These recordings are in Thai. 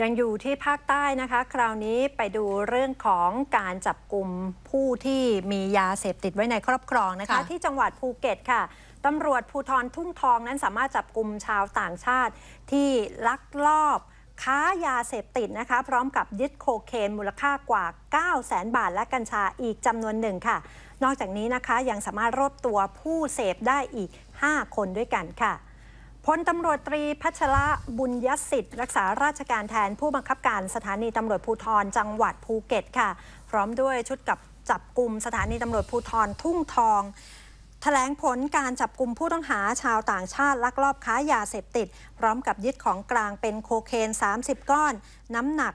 ยังอยู่ที่ภาคใต้นะคะ คราวนี้ไปดูเรื่องของการจับกลุ่มผู้ที่มียาเสพติดไว้ในครอบครองนะคะ ที่จังหวัดภูเก็ตค่ะตำรวจภูทรทุ่งทองนั้นสามารถจับกลุ่มชาวต่างชาติ ที่ลักลอบค้ายาเสพติดนะคะ พร้อมกับยึดโคเคนมูลค่ากว่า 9 0 0แสนบาท และกัญชาอีกจำนวนหนึ่งค่ะ นอกจากนี้นะคะยังสามารถรวบตัวผู้เสพได้อีก 5 คนด้วยกันค่ะพลตำรวจตรีพัชระบุญยสิทธิ์ รักษาราชการแทน ผู้บังคับการสถานีตำรวจภูธรจังหวัดภูเก็ตค่ะ พร้อมด้วยชุดกับจับกลุ่มสถานีตำรวจภูธรทุ่งทองถแถลงผลการจับกลุ่มผู้ต้องหาชาวต่างชาติลักลอบค้ายาเสพติด พร้อมกับยึดของกลางเป็นโคเคน 30 ก้อน น้ำหนัก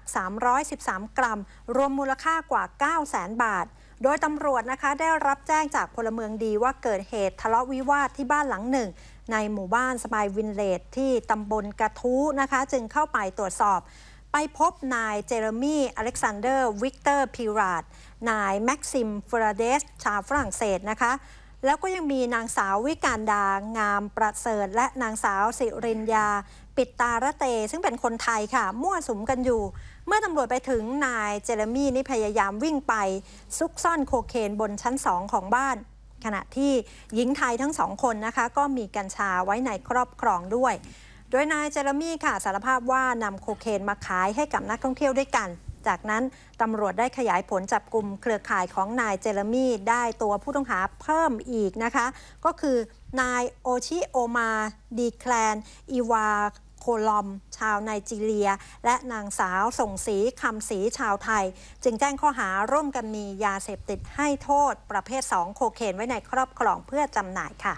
313 กรัม รวมมูลค่ากว่า 9 0 0 0 0 0 บาทโดยตำรวจนะคะ ได้รับแจ้งจากพลเมืองดีว่าเกิดเหตุทะเลาะวิวาทที่บ้านหลังหนึ่ง ในหมู่บ้านสมายวินเลดที่ตำบลกระทู้นะคะ จึงเข้าไปตรวจสอบ ไปพบนายเจอร์มีอเล็กซานเดอร์วิกเตอร์พิราตนายแม็กซิมฟราเดสชาวฝรั่งเศสนะคะแล้วก็ยังมีนางสาววิการดางามประเสริฐ และนางสาวสิรินยาปิดตาระเต ซึ่งเป็นคนไทยค่ะมั่วสุมกันอยู่ เมื่อตำรวจไปถึงนายเจรมี่นี่พยายามวิ่งไป ซุกซ่อนโคเคนบนชั้นสองของบ้าน ขณะที่หญิงไทยทั้งสองคนนะคะ ก็มีกัญชาไว้ในครอบครองด้วย โดยนายเจรมี่ค่ะสารภาพว่านำโคเคนมาขายให้กับนักท่องเที่ยวด้วยกันจากนั้นตำรวจได้ขยายผลจับกลุ่มเครือข่ายของนายเจลรมี่ได้ตัวผู้ต้องหาเพิ่มอีกนะคะ ก็คือนายโอชิโอมาดีแคลนอีวาโคลอมชาวไนจีเรีย และนางสาวส่งสีคำสีชาวไทย จึงแจ้งข้อหาร่วมกันมียาเสพติดให้โทษประเภท 2 โคเคนไว้ในครอบครองเพื่อจำหน่ายค่ะ